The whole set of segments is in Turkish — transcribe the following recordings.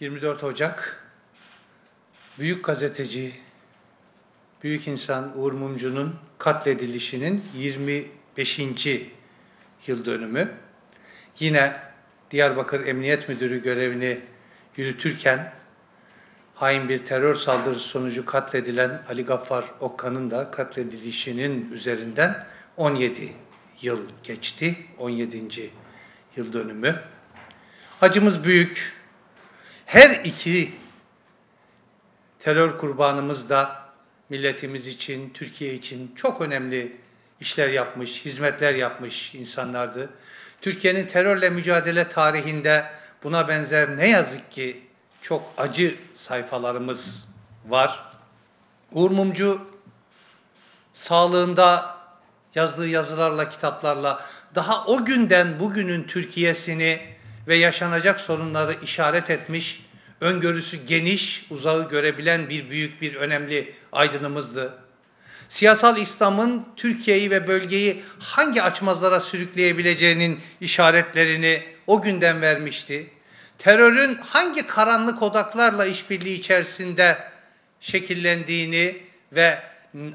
24 Ocak büyük gazeteci, büyük insan Uğur Mumcu'nun katledilişinin 25. yıl dönümü. Yine Diyarbakır Emniyet Müdürü görevini yürütürken hain bir terör saldırısı sonucu katledilen Ali Gaffar Okkan'ın da katledilişinin üzerinden 17 yıl geçti. 17. yıl dönümü. Acımız büyük. Her iki terör kurbanımız da milletimiz için, Türkiye için çok önemli işler yapmış, hizmetler yapmış insanlardı. Türkiye'nin terörle mücadele tarihinde buna benzer ne yazık ki çok acı sayfalarımız var. Uğur Mumcu sağlığında yazdığı yazılarla, kitaplarla daha o günden bugünün Türkiye'sini ve yaşanacak sorunları işaret etmiş, öngörüsü geniş, uzağı görebilen bir büyük bir önemli aydınımızdı. Siyasal İslam'ın Türkiye'yi ve bölgeyi hangi açmazlara sürükleyebileceğinin işaretlerini o günden vermişti. Terörün hangi karanlık odaklarla işbirliği içerisinde şekillendiğini ve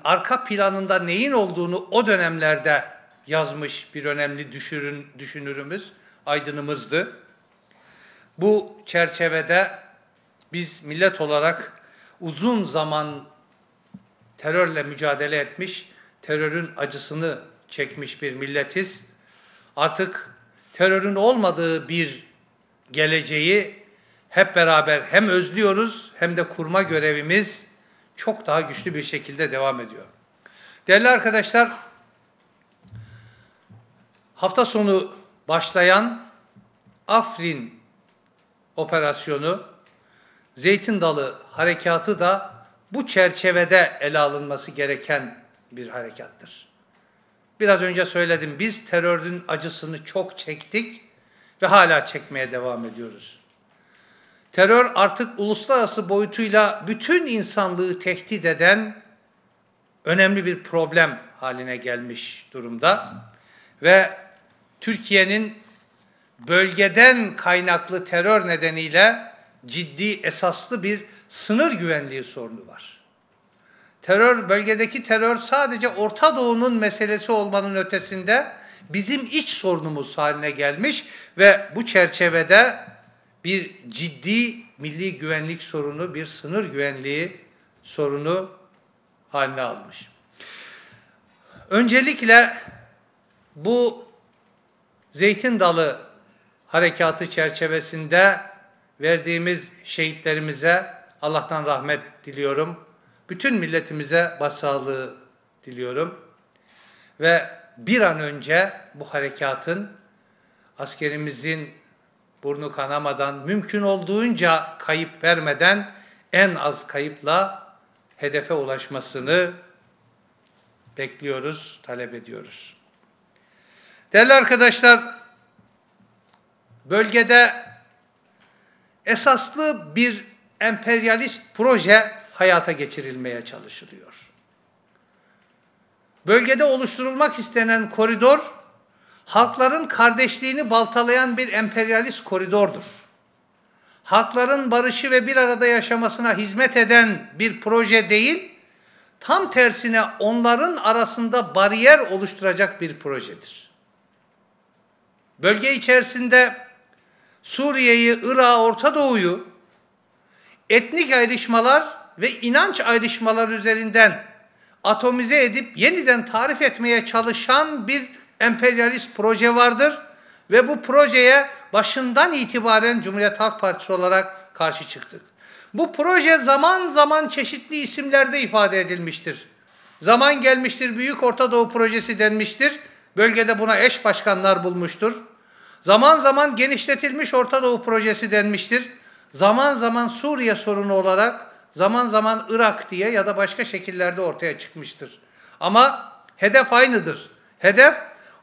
arka planında neyin olduğunu o dönemlerde yazmış bir önemli düşürün, düşünürümüz, aydınımızdı. Bu çerçevede biz millet olarak uzun zaman terörle mücadele etmiş, terörün acısını çekmiş bir milletiz. Artık terörün olmadığı bir geleceği hep beraber hem özlüyoruz hem de kurma görevimiz çok daha güçlü bir şekilde devam ediyor. Değerli arkadaşlar, hafta sonu başlayan Afrin operasyonu, Zeytin Dalı harekatı da bu çerçevede ele alınması gereken bir harekattır. Biraz önce söyledim biz terörün acısını çok çektik ve hala çekmeye devam ediyoruz. Terör artık uluslararası boyutuyla bütün insanlığı tehdit eden önemli bir problem haline gelmiş durumda ve Türkiye'nin bölgeden kaynaklı terör nedeniyle ciddi esaslı bir sınır güvenliği sorunu var. Terör bölgedeki terör sadece Orta Doğu'nun meselesi olmanın ötesinde bizim iç sorunumuz haline gelmiş ve bu çerçevede bir ciddi milli güvenlik sorunu, bir sınır güvenliği sorunu haline almış. Öncelikle bu zeytin dalı harekatı çerçevesinde verdiğimiz şehitlerimize Allah'tan rahmet diliyorum. Bütün milletimize başsağlığı diliyorum. Ve bir an önce bu harekatın askerimizin burnu kanamadan, mümkün olduğunca kayıp vermeden en az kayıpla hedefe ulaşmasını bekliyoruz, talep ediyoruz. Değerli arkadaşlar, bölgede esaslı bir emperyalist proje hayata geçirilmeye çalışılıyor. Bölgede oluşturulmak istenen koridor, halkların kardeşliğini baltalayan bir emperyalist koridordur. Halkların barışı ve bir arada yaşamasına hizmet eden bir proje değil, tam tersine onların arasında bariyer oluşturacak bir projedir. Bölge içerisinde Suriye'yi, Irak'ı, Orta Doğu'yu etnik ayrışmalar ve inanç ayrışmaları üzerinden atomize edip yeniden tarif etmeye çalışan bir emperyalist proje vardır ve bu projeye başından itibaren Cumhuriyet Halk Partisi olarak karşı çıktık. Bu proje zaman zaman çeşitli isimlerde ifade edilmiştir. Zaman gelmiştir Büyük Orta Doğu Projesi denmiştir. Bölgede buna eş başkanlar bulmuştur. Zaman zaman genişletilmiş Orta Doğu projesi denmiştir. Zaman zaman Suriye sorunu olarak, zaman zaman Irak diye ya da başka şekillerde ortaya çıkmıştır. Ama hedef aynıdır. Hedef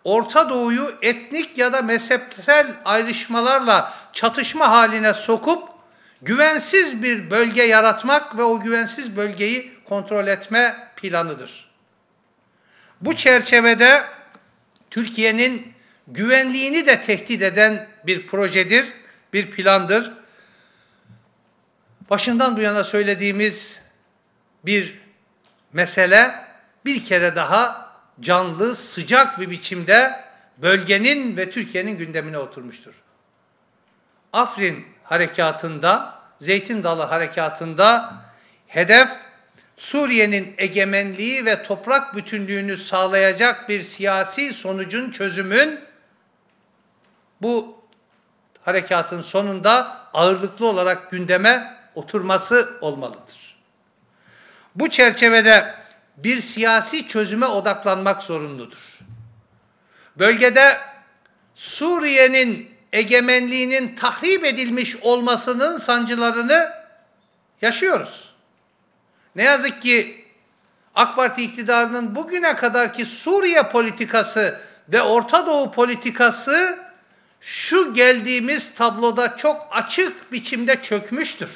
Orta Doğu'yu etnik ya da mezhepsel ayrışmalarla çatışma haline sokup güvensiz bir bölge yaratmak ve o güvensiz bölgeyi kontrol etme planıdır. Bu çerçevede Türkiye'nin güvenliğini de tehdit eden bir projedir, bir plandır. Başından bu yana söylediğimiz bir mesele bir kere daha canlı, sıcak bir biçimde bölgenin ve Türkiye'nin gündemine oturmuştur. Afrin harekatında, Zeytin Dalı harekatında hedef Suriye'nin egemenliği ve toprak bütünlüğünü sağlayacak bir siyasi sonucun çözümün bu harekatın sonunda ağırlıklı olarak gündeme oturması olmalıdır. Bu çerçevede bir siyasi çözüme odaklanmak zorunludur. Bölgede Suriye'nin egemenliğinin tahrip edilmiş olmasının sancılarını yaşıyoruz. Ne yazık ki AK Parti iktidarının bugüne kadarki Suriye politikası ve Orta Doğu politikası şu geldiğimiz tabloda çok açık biçimde çökmüştür.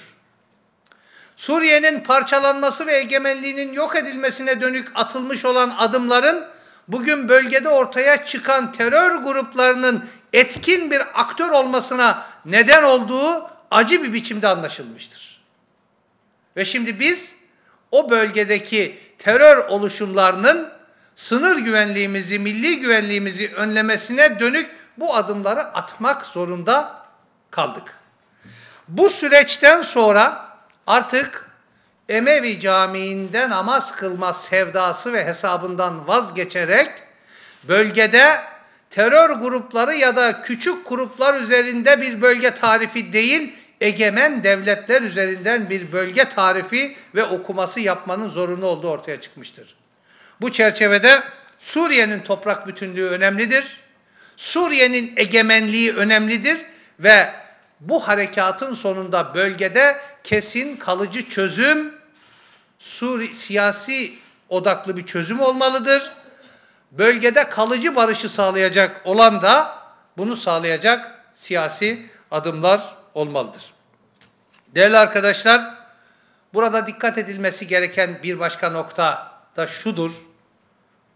Suriye'nin parçalanması ve egemenliğinin yok edilmesine dönük atılmış olan adımların bugün bölgede ortaya çıkan terör gruplarının etkin bir aktör olmasına neden olduğu acı bir biçimde anlaşılmıştır. Ve şimdi biz o bölgedeki terör oluşumlarının sınır güvenliğimizi, milli güvenliğimizi önlemesine dönük bu adımları atmak zorunda kaldık. Bu süreçten sonra artık Emevi Camii'nde namaz kılma sevdası ve hesabından vazgeçerek bölgede terör grupları ya da küçük gruplar üzerinde bir bölge tarifi değil, egemen devletler üzerinden bir bölge tarifi ve okuması yapmanın zorunlu olduğu ortaya çıkmıştır. Bu çerçevede Suriye'nin toprak bütünlüğü önemlidir. Suriye'nin egemenliği önemlidir ve bu harekatın sonunda bölgede kesin kalıcı çözüm Suri siyasi odaklı bir çözüm olmalıdır. Bölgede kalıcı barışı sağlayacak olan da bunu sağlayacak siyasi adımlar olmalıdır. Değerli arkadaşlar, burada dikkat edilmesi gereken bir başka nokta da şudur.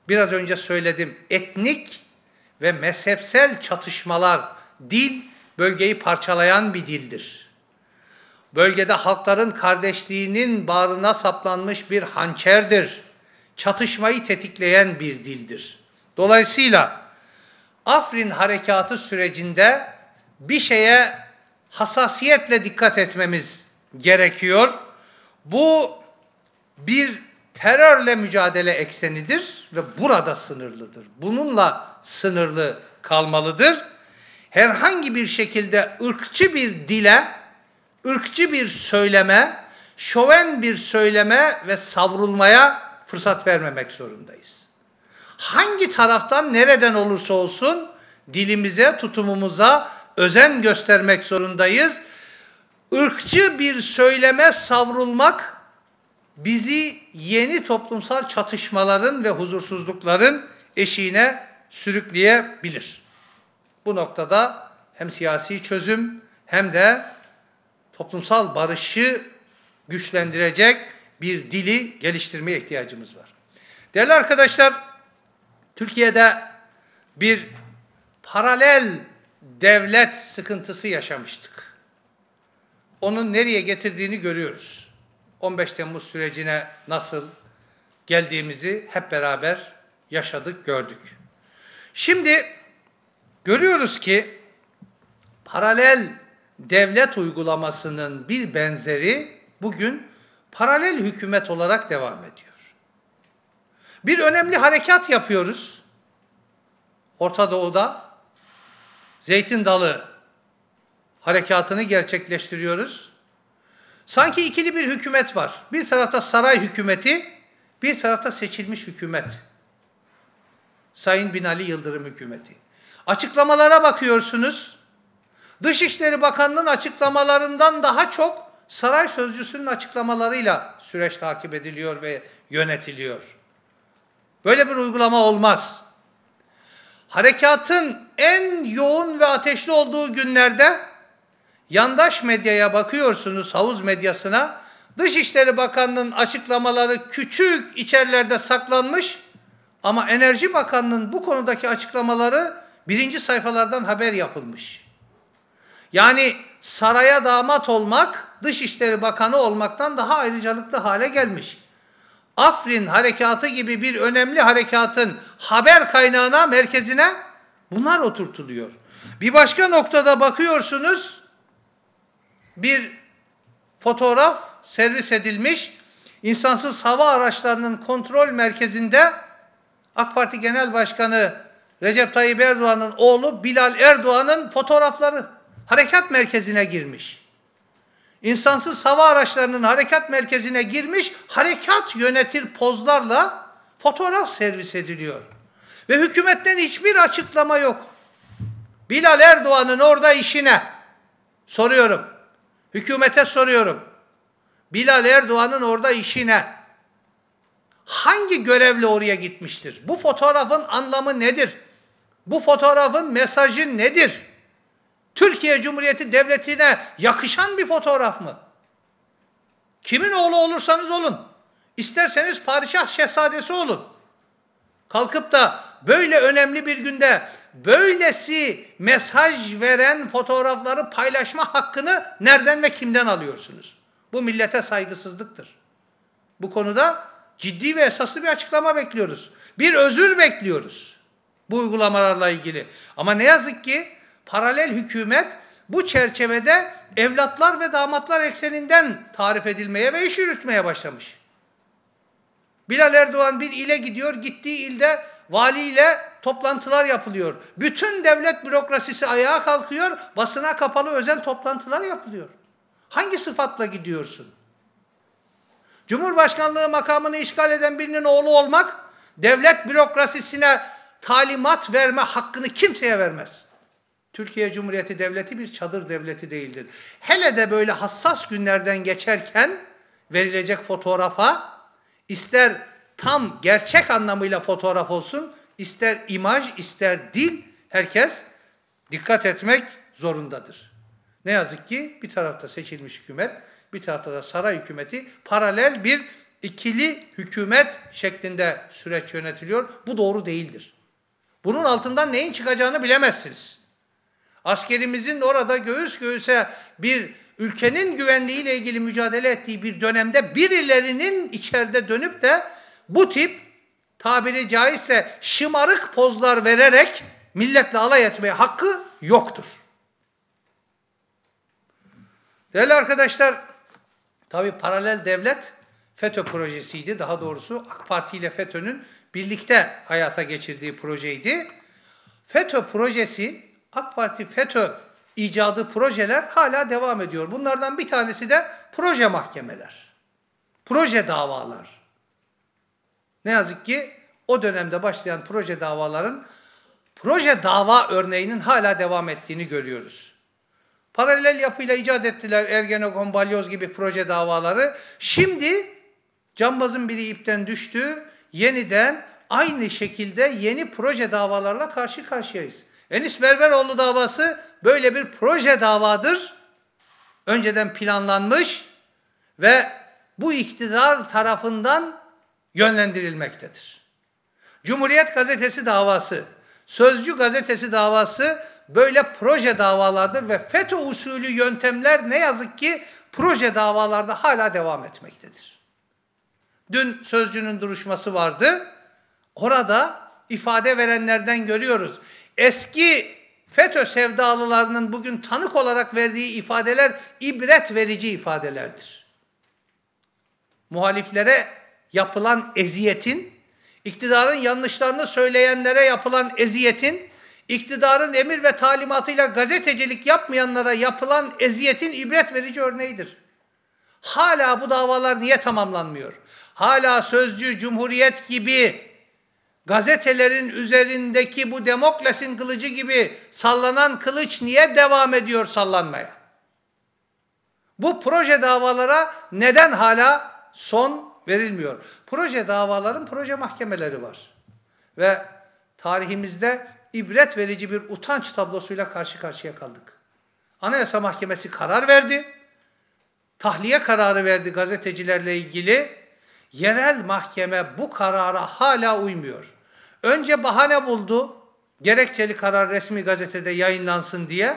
Biraz önce söyledim. Etnik ve mezhepsel çatışmalar dil bölgeyi parçalayan bir dildir. Bölgede halkların kardeşliğinin bağrına saplanmış bir hançerdir. Çatışmayı tetikleyen bir dildir. Dolayısıyla Afrin harekatı sürecinde bir şeye hassasiyetle dikkat etmemiz gerekiyor. Bu bir terörle mücadele eksenidir ve burada sınırlıdır. Bununla sınırlı kalmalıdır. Herhangi bir şekilde ırkçı bir dile, ırkçı bir söyleme, şoven bir söyleme ve savrulmaya fırsat vermemek zorundayız. Hangi taraftan nereden olursa olsun dilimize, tutumumuza özen göstermek zorundayız. Irkçı bir söyleme savrulmak bizi yeni toplumsal çatışmaların ve huzursuzlukların eşiğine sürükleyebilir. Bu noktada hem siyasi çözüm hem de toplumsal barışı güçlendirecek bir dili geliştirmeye ihtiyacımız var. Değerli arkadaşlar, Türkiye'de bir paralel devlet sıkıntısı yaşamıştık. Onun nereye getirdiğini görüyoruz. 15 Temmuz sürecine nasıl geldiğimizi hep beraber yaşadık, gördük. Şimdi görüyoruz ki paralel devlet uygulamasının bir benzeri bugün paralel hükümet olarak devam ediyor. Bir önemli harekat yapıyoruz. Orta Doğu'da Zeytin Dalı harekatını gerçekleştiriyoruz. Sanki ikili bir hükümet var. Bir tarafta saray hükümeti, bir tarafta seçilmiş hükümet. Sayın Binali Yıldırım hükümeti. Açıklamalara bakıyorsunuz. Dışişleri Bakanlığı'nın açıklamalarından daha çok saray sözcüsünün açıklamalarıyla süreç takip ediliyor ve yönetiliyor. Böyle bir uygulama olmaz. Harekatın en yoğun ve ateşli olduğu günlerde Yandaş medyaya bakıyorsunuz havuz medyasına. Dışişleri Bakanlığı'nın açıklamaları küçük içerlerde saklanmış ama Enerji Bakanlığı'nın bu konudaki açıklamaları birinci sayfalardan haber yapılmış. Yani saraya damat olmak Dışişleri Bakanı olmaktan daha ayrıcalıklı hale gelmiş. Afrin harekatı gibi bir önemli harekatın haber kaynağına, merkezine bunlar oturtuluyor. Bir başka noktada bakıyorsunuz bir fotoğraf servis edilmiş. İnsansız hava araçlarının kontrol merkezinde AK Parti Genel Başkanı Recep Tayyip Erdoğan'ın oğlu Bilal Erdoğan'ın fotoğrafları harekat merkezine girmiş. İnsansız hava araçlarının harekat merkezine girmiş, harekat yönetir pozlarla fotoğraf servis ediliyor. Ve hükümetten hiçbir açıklama yok. Bilal Erdoğan'ın orada işine soruyorum. Hükümete soruyorum. Bilal Erdoğan'ın orada işi ne? Hangi görevle oraya gitmiştir? Bu fotoğrafın anlamı nedir? Bu fotoğrafın mesajı nedir? Türkiye Cumhuriyeti Devleti'ne yakışan bir fotoğraf mı? Kimin oğlu olursanız olun, isterseniz padişah şehzadesi olun. Kalkıp da böyle önemli bir günde böylesi mesaj veren fotoğrafları paylaşma hakkını nereden ve kimden alıyorsunuz? Bu millete saygısızlıktır. Bu konuda ciddi ve esaslı bir açıklama bekliyoruz. Bir özür bekliyoruz bu uygulamalarla ilgili. Ama ne yazık ki paralel hükümet bu çerçevede evlatlar ve damatlar ekseninden tarif edilmeye ve iş yürütmeye başlamış. Bilal Erdoğan bir ile gidiyor, gittiği ilde valiyle toplantılar yapılıyor. Bütün devlet bürokrasisi ayağa kalkıyor, basına kapalı özel toplantılar yapılıyor. Hangi sıfatla gidiyorsun? Cumhurbaşkanlığı makamını işgal eden birinin oğlu olmak, devlet bürokrasisine talimat verme hakkını kimseye vermez. Türkiye Cumhuriyeti Devleti bir çadır devleti değildir. Hele de böyle hassas günlerden geçerken verilecek fotoğrafa ister tam gerçek anlamıyla fotoğraf olsun, ister imaj, ister dil herkes dikkat etmek zorundadır. Ne yazık ki bir tarafta seçilmiş hükümet, bir tarafta da saray hükümeti paralel bir ikili hükümet şeklinde süreç yönetiliyor. Bu doğru değildir. Bunun altından neyin çıkacağını bilemezsiniz. Askerimizin orada göğüs göğüse bir ülkenin güvenliğiyle ilgili mücadele ettiği bir dönemde birilerinin içeride dönüp de bu tip tabiri caizse şımarık pozlar vererek milletle alay etmeye hakkı yoktur. Değerli arkadaşlar, tabi paralel devlet FETÖ projesiydi. Daha doğrusu AK Parti ile FETÖ'nün birlikte hayata geçirdiği projeydi. FETÖ projesi, AK Parti FETÖ icadı projeler hala devam ediyor. Bunlardan bir tanesi de proje mahkemeler. Proje davalar. Ne yazık ki o dönemde başlayan proje davaların proje dava örneğinin hala devam ettiğini görüyoruz. Paralel yapıyla icat ettiler Ergenekon, Balyoz gibi proje davaları. Şimdi cambazın biri ipten düştü, yeniden aynı şekilde yeni proje davalarla karşı karşıyayız. Enis Berberoğlu davası böyle bir proje davadır. Önceden planlanmış ve bu iktidar tarafından yönlendirilmektedir. Cumhuriyet Gazetesi davası, Sözcü Gazetesi davası böyle proje davalardır ve FETÖ usulü yöntemler ne yazık ki proje davalarda hala devam etmektedir. Dün Sözcü'nün duruşması vardı. Orada ifade verenlerden görüyoruz. Eski FETÖ sevdalılarının bugün tanık olarak verdiği ifadeler ibret verici ifadelerdir. Muhaliflere yapılan eziyetin iktidarın yanlışlarını söyleyenlere yapılan eziyetin, iktidarın emir ve talimatıyla gazetecilik yapmayanlara yapılan eziyetin ibret verici örneğidir. Hala bu davalar niye tamamlanmıyor? Hala Sözcü, Cumhuriyet gibi gazetelerin üzerindeki bu demokrasin kılıcı gibi sallanan kılıç niye devam ediyor sallanmaya? Bu proje davalara neden hala son verilmiyor? proje davaların proje mahkemeleri var. Ve tarihimizde ibret verici bir utanç tablosuyla karşı karşıya kaldık. Anayasa Mahkemesi karar verdi. Tahliye kararı verdi gazetecilerle ilgili. Yerel mahkeme bu karara hala uymuyor. Önce bahane buldu. Gerekçeli karar resmi gazetede yayınlansın diye.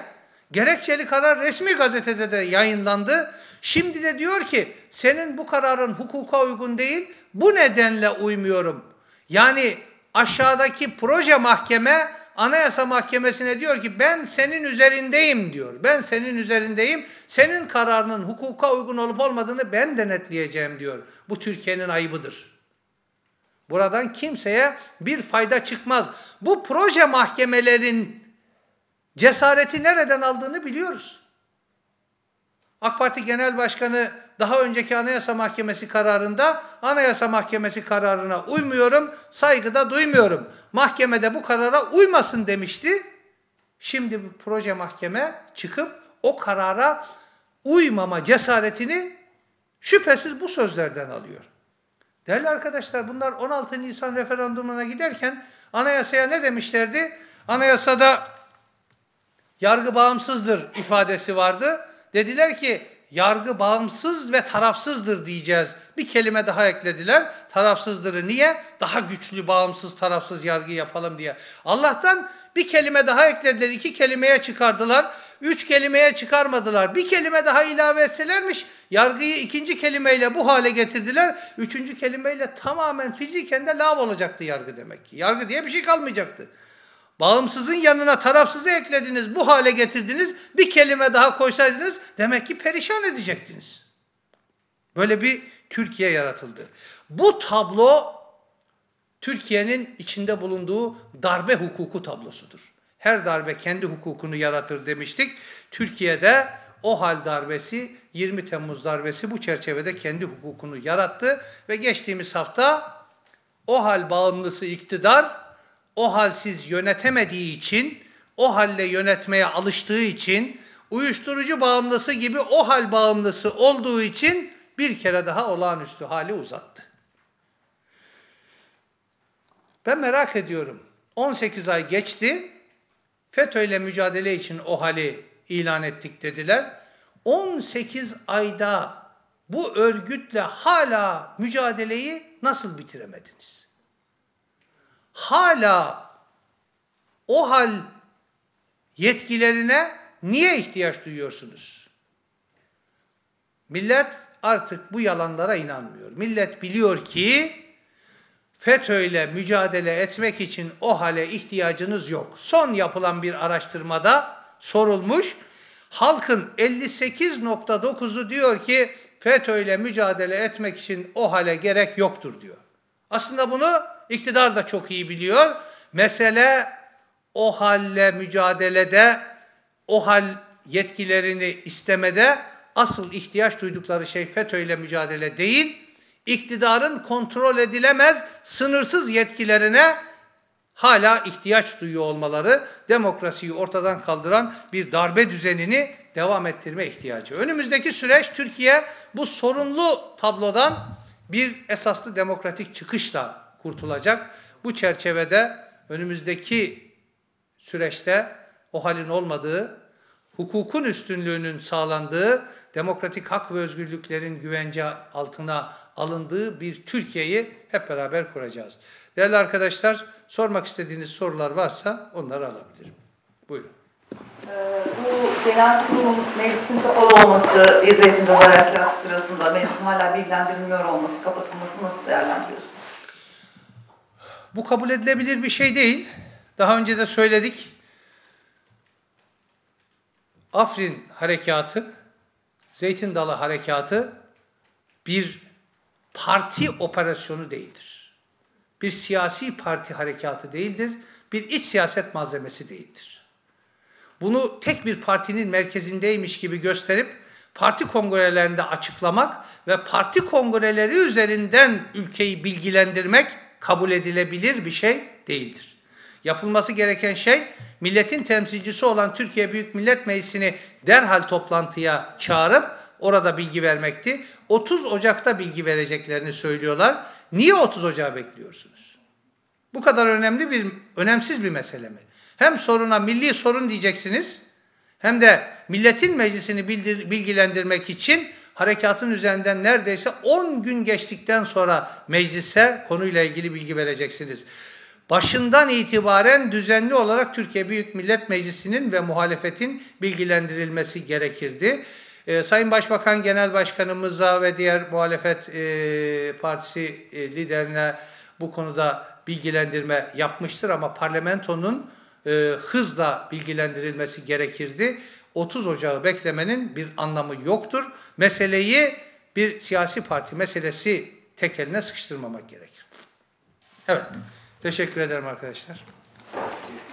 Gerekçeli karar resmi gazetede de yayınlandı. Şimdi de diyor ki senin bu kararın hukuka uygun değil, bu nedenle uymuyorum. Yani aşağıdaki proje mahkeme Anayasa Mahkemesi'ne diyor ki ben senin üzerindeyim diyor. Ben senin üzerindeyim. Senin kararının hukuka uygun olup olmadığını ben denetleyeceğim diyor. Bu Türkiye'nin ayıbıdır. Buradan kimseye bir fayda çıkmaz. Bu proje mahkemelerin cesareti nereden aldığını biliyoruz. AK Parti Genel Başkanı daha önceki Anayasa Mahkemesi kararında Anayasa Mahkemesi kararına uymuyorum, saygıda duymuyorum. Mahkemede bu karara uymasın demişti. Şimdi bu proje mahkeme çıkıp o karara uymama cesaretini şüphesiz bu sözlerden alıyor. Değerli arkadaşlar bunlar 16 Nisan referandumuna giderken anayasaya ne demişlerdi? Anayasada yargı bağımsızdır ifadesi vardı. Dediler ki yargı bağımsız ve tarafsızdır diyeceğiz. Bir kelime daha eklediler. Tarafsızdır. Niye? Daha güçlü, bağımsız, tarafsız yargı yapalım diye. Allah'tan bir kelime daha eklediler. iki kelimeye çıkardılar. Üç kelimeye çıkarmadılar. Bir kelime daha ilave etselermiş yargıyı ikinci kelimeyle bu hale getirdiler. Üçüncü kelimeyle tamamen fiziken de lav olacaktı yargı demek ki. Yargı diye bir şey kalmayacaktı. Bağımsızın yanına tarafsızı eklediniz, bu hale getirdiniz. Bir kelime daha koysaydınız demek ki perişan edecektiniz. Böyle bir Türkiye yaratıldı. Bu tablo Türkiye'nin içinde bulunduğu darbe hukuku tablosudur. Her darbe kendi hukukunu yaratır demiştik. Türkiye'de o hal darbesi, 20 Temmuz darbesi bu çerçevede kendi hukukunu yarattı ve geçtiğimiz hafta o hal bağımlısı iktidar o halsiz yönetemediği için, o halle yönetmeye alıştığı için, uyuşturucu bağımlısı gibi o hal bağımlısı olduğu için bir kere daha olağanüstü hali uzattı. Ben merak ediyorum. 18 ay geçti. FETÖ ile mücadele için o hali ilan ettik dediler. 18 ayda bu örgütle hala mücadeleyi nasıl bitiremediniz? hala o hal yetkilerine niye ihtiyaç duyuyorsunuz? Millet artık bu yalanlara inanmıyor. Millet biliyor ki FETÖ'yle mücadele etmek için o hale ihtiyacınız yok. Son yapılan bir araştırmada sorulmuş. Halkın 58.9'u diyor ki FETÖ'yle mücadele etmek için o hale gerek yoktur diyor. Aslında bunu İktidar da çok iyi biliyor. Mesele o halle mücadelede, o hal yetkilerini istemede asıl ihtiyaç duydukları şey FETÖ ile mücadele değil, iktidarın kontrol edilemez sınırsız yetkilerine hala ihtiyaç duyuyor olmaları demokrasiyi ortadan kaldıran bir darbe düzenini devam ettirme ihtiyacı. Önümüzdeki süreç Türkiye bu sorunlu tablodan bir esaslı demokratik çıkışla kurtulacak. Bu çerçevede önümüzdeki süreçte o halin olmadığı, hukukun üstünlüğünün sağlandığı, demokratik hak ve özgürlüklerin güvence altına alındığı bir Türkiye'yi hep beraber kuracağız. Değerli arkadaşlar, sormak istediğiniz sorular varsa onları alabilirim. Buyurun. Ee, bu genel kurulun meclisin kapalı olması, İzzet'in de sırasında meclisin hala bilgilendirilmiyor olması, kapatılması nasıl değerlendiriyorsunuz? Bu kabul edilebilir bir şey değil. Daha önce de söyledik. Afrin harekatı, Zeytin Dalı harekatı bir parti operasyonu değildir. Bir siyasi parti harekatı değildir. Bir iç siyaset malzemesi değildir. Bunu tek bir partinin merkezindeymiş gibi gösterip parti kongrelerinde açıklamak ve parti kongreleri üzerinden ülkeyi bilgilendirmek kabul edilebilir bir şey değildir. Yapılması gereken şey milletin temsilcisi olan Türkiye Büyük Millet Meclisi'ni derhal toplantıya çağırıp orada bilgi vermekti. 30 Ocak'ta bilgi vereceklerini söylüyorlar. Niye 30 Ocak'ı bekliyorsunuz? Bu kadar önemli bir, önemsiz bir mesele mi? Hem soruna milli sorun diyeceksiniz hem de milletin meclisini bildir, bilgilendirmek için harekatın üzerinden neredeyse 10 gün geçtikten sonra meclise konuyla ilgili bilgi vereceksiniz. Başından itibaren düzenli olarak Türkiye Büyük Millet Meclisi'nin ve muhalefetin bilgilendirilmesi gerekirdi. Ee, Sayın Başbakan Genel Başkanımıza ve diğer muhalefet e, partisi e, liderine bu konuda bilgilendirme yapmıştır ama parlamentonun e, hızla bilgilendirilmesi gerekirdi. 30 Ocağı beklemenin bir anlamı yoktur meseleyi bir siyasi parti meselesi tek eline sıkıştırmamak gerekir. Evet. Teşekkür ederim arkadaşlar.